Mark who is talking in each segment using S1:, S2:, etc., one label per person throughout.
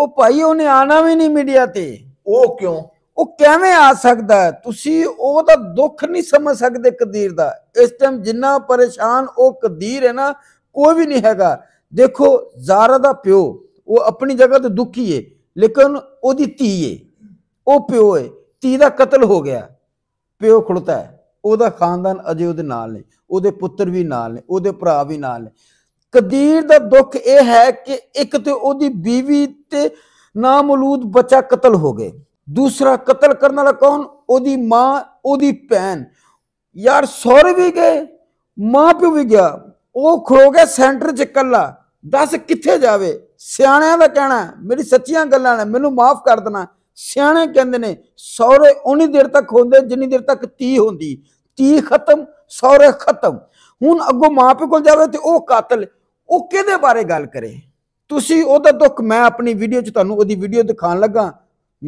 S1: ਉਹ ਭਾਈ ਉਹਨੇ ਆਣਾ ਵੀ ਨਹੀਂ ਮੀਡੀਆ ਤੇ ਉਹ ਕਿਉਂ ਉਹ ਕਿਵੇਂ ਆ ਸਕਦਾ ਹੈ ਤੁਸੀਂ ਉਹਦਾ ਦੁੱਖ ਨਹੀਂ ਸਮਝ ਸਕਦੇ ਕਦੀਰ ਦਾ ਇਸ ਟਾਈਮ ਜਿੰਨਾ ਪਰੇਸ਼ਾਨ ਉਹ ਕਦੀਰ ਹੈ ਨਾ ਕੋਈ ਵੀ ਨਹੀਂ ਹੈਗਾ ਦੇਖੋ ਜ਼ਾਰਾ ਦਾ ਪਿਓ ਉਹ ਆਪਣੀ ਜਗ੍ਹਾ ਤੇ ਦੁਖੀ ਏ ਲੇਕਿਨ ਉਹਦੀ ਧੀ ਏ ਉਹ ਪਿਓ ਏ ਧੀ ਦਾ ਕਤਲ ਹੋ ਗਿਆ ਪਿਓ ਖੁੜਤਾ ਉਹਦਾ ਖਾਨਦਾਨ ਅਜੇ ਉਹਦੇ ਨਾਲ ਨੇ ਉਹਦੇ ਪੁੱਤਰ ਵੀ ਨਾਲ ਨੇ ਉਹਦੇ ਭਰਾ ਵੀ ਨਾਲ ਨੇ ਕਦੀਰ ਦਾ ਦੁੱਖ ਇਹ ਹੈ ਕਿ ਇੱਕ ਤੇ ਉਹਦੀ بیوی ਤੇ ਨਾਮਲੂਦ ਬੱਚਾ ਕਤਲ ਹੋ ਗਏ ਦੂਸਰਾ ਕਤਲ ਕਰਨ ਵਾਲਾ ਕੌਣ ਉਹਦੀ ਮਾਂ ਉਹਦੀ ਭੈਣ ਯਾਰ ਸੌਰੇ ਵੀ ਗਏ ਮਾਂ ਪਿਓ ਵੀ ਗਿਆ ਉਹ ਖੜੋ ਗਿਆ ਸੈਂਟਰ 'ਚ ਇਕੱਲਾ ਦੱਸ ਕਿੱਥੇ ਜਾਵੇ ਸਿਆਣਿਆਂ ਦਾ ਕਹਿਣਾ ਮੇਰੀ ਸੱਚੀਆਂ ਗੱਲਾਂ ਨੇ ਮੈਨੂੰ ਮਾਫ ਕਰ ਦੇਣਾ ਸਿਆਣੇ ਕਹਿੰਦੇ ਨੇ ਸੌਰੇ ਉਨੀ ਦੇਰ ਤੱਕ ਹੁੰਦੇ ਜਿੰਨੀ ਦੇਰ ਤੱਕ ਤੀ ਹੁੰਦੀ ਤੀ ਖਤਮ ਸੌਰੇ ਖਤਮ ਹੁਣ ਅੱਗੋਂ ਮਾਂ ਪਿਓ ਕੋਲ ਜਾਵੇ ਤੇ ਉਹ ਕਾਤਲ ਉਹ ਕਿਹਦੇ ਬਾਰੇ ਗੱਲ ਕਰੇ ਤੁਸੀਂ ਉਹਦਾ ਦੁੱਖ ਮੈਂ ਆਪਣੀ ਵੀਡੀਓ 'ਚ ਤੁਹਾਨੂੰ ਉਹਦੀ ਵੀਡੀਓ ਦਿਖਾਣ ਲੱਗਾ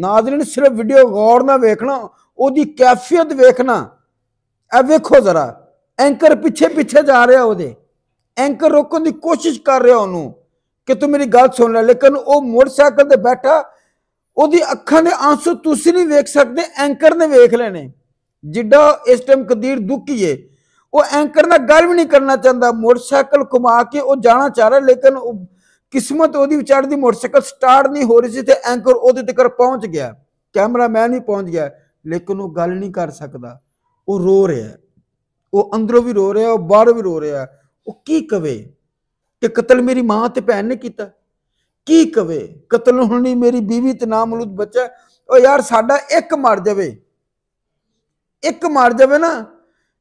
S1: ਨਾਜ਼ਰੀਨ ਸਿਰਫ ਵੀਡੀਓ ਗੌਰ ਨਾਲ ਵੇਖਣਾ ਉਹਦੀ ਕੈਫੀਅਤ ਵੇਖਣਾ ਐ ਵੇਖੋ ਜ਼ਰਾ ਐਂਕਰ ਪਿੱਛੇ ਪਿੱਛੇ ਜਾ ਰਿਹਾ ਉਹਦੇ ਐਂਕਰ ਰੋਕਣ ਦੀ ਕੋਸ਼ਿਸ਼ ਕਰ ਰਿਹਾ ਉਹਨੂੰ ਕਿ ਤੂੰ ਮੇਰੀ ਗੱਲ ਸੁਣ ਲੈ ਲੇਕਿਨ ਉਹ ਮੋਟਰਸਾਈਕਲ ਤੇ ਬੈਠਾ ਉਹਦੀ ਅੱਖਾਂ ਦੇ ਅੰਸੂ ਤੁਸੀਂ ਨਹੀਂ ਵੇਖ ਸਕਦੇ ਐਂਕਰ ਨੇ ਵੇਖ ਲੈਣੇ ਜਿੱਡਾ ਇਸ ਟਾਈਮ ਕਦੀਰ ਦੁਖੀ ਏ ਉਹ ਐਂਕਰ ਨਾਲ ਗੱਲ ਵੀ ਨਹੀਂ ਕਰਨਾ ਚਾਹੁੰਦਾ ਮੋਟਰਸਾਈਕਲ ਘੁਮਾ ਕੇ ਉਹ ਜਾਣਾ ਚਾਹ ਰਿਹਾ ਲੇਕਿਨ ਕਿਸਮਤ ਉਹਦੀ ਵਿਚਾਰ ਦੀ ਮੋਟਰਸਾਈਕਲ ਸਟਾਰਟ ਨਹੀਂ ਹੋ ਰਹੀ ਸੀ ਤੇ ਐਂਕਰ ਉਹਦੇ ਤੱਕ ਪਹੁੰਚ ਗਿਆ ਕੈਮਰਾਮੈਨ ਹੀ ਪਹੁੰਚ ਗਿਆ ਲੇਕਿਨ ਉਹ ਗੱਲ ਨਹੀਂ ਕਰ ਸਕਦਾ ਉਹ ਰੋ ਰਿਹਾ ਉਹ ਅੰਦਰੋਂ ਵੀ ਰੋ ਰਿਹਾ ਉਹ ਬਾਹਰੋਂ ਵੀ ਰੋ ਰਿਹਾ ਉਹ ਕੀ ਕਵੇ ਕਿ ਕਤਲ ਮੇਰੀ ਮਾਂ ਤੇ ਭੈਣ ਨੇ ਕੀਤਾ ਕੀ ਕਵੇ ਕਤਲ ਹੋਣੀ ਮੇਰੀ ਬੀਵੀ ਤੇ ਨਾਮਲੂਦ ਬੱਚਾ ਉਹ ਯਾਰ ਸਾਡਾ ਇੱਕ ਮਰ ਜਾਵੇ ਇੱਕ ਮਰ ਜਾਵੇ ਨਾ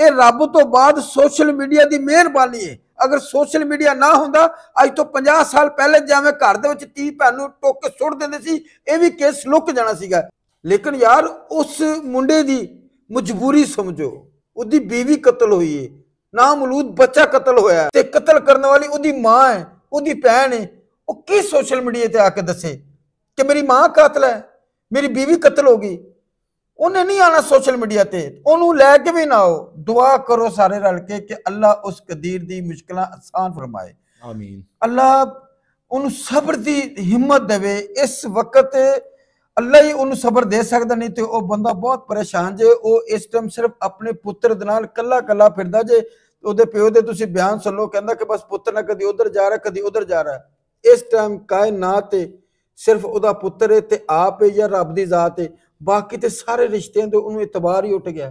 S1: یہ رب تو بعد سوشل میڈیا کی مہربانی ہے اگر سوشل میڈیا نہ مجبوری قتل ہوئی نہ بچہ قتل ہوا ہے قتل کرنے والی وہاں ہے وہ کی سوشل میڈیا آ کے دسے کہ میری ماں قتل ہے میری بیوی قتل ہو گئی انہیں نہیں آنا سوشل میڈیا ان کے بھی نہ آؤ دعا کرو سارے رل کے کہ اللہ اللہ اللہ اس اس اس قدیر دی دی آسان فرمائے آمین ان ان صبر صبر ہمت دے دے وقت ہی سکتا نہیں تے بندہ بہت پریشان جے ٹائم صرف او بس پتر جا رہا کدی ادھر جا رہا ہے صرف ربی سارے رشتہ اتبار ہی اٹھ گیا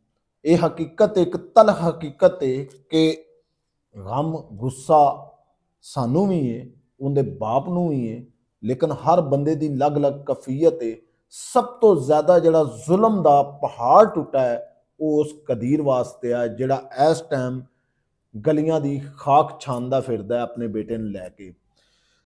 S2: ਇਹ ਹਕੀਕਤ ਇੱਕ ਤਲ ਹਕੀਕਤ ਹੈ ਕਿ ਗਮ ਗੁੱਸਾ ਸਾਨੂੰ ਵੀ ਹੈ ਉਹਦੇ ਬਾਪ ਨੂੰ ਵੀ ਹੈ ਲੇਕਿਨ ਹਰ ਬੰਦੇ ਦੀ ਅਲੱਗ-ਅਲੱਗ ਕਫੀਅਤ ਹੈ ਸਭ ਤੋਂ ਜ਼ਿਆਦਾ ਜਿਹੜਾ ਜ਼ੁਲਮ ਦਾ ਪਹਾੜ ਟੁੱਟਾ ਹੈ ਉਹ ਉਸ ਕਦੀਰ ਵਾਸਤੇ ਆ ਜਿਹੜਾ ਇਸ ਟਾਈਮ ਗਲੀਆਂ ਦੀ ਖਾਕ ਛਾਂਦਾ ਫਿਰਦਾ ਆਪਣੇ ਬੇਟੇ ਨੂੰ ਲੈ ਕੇ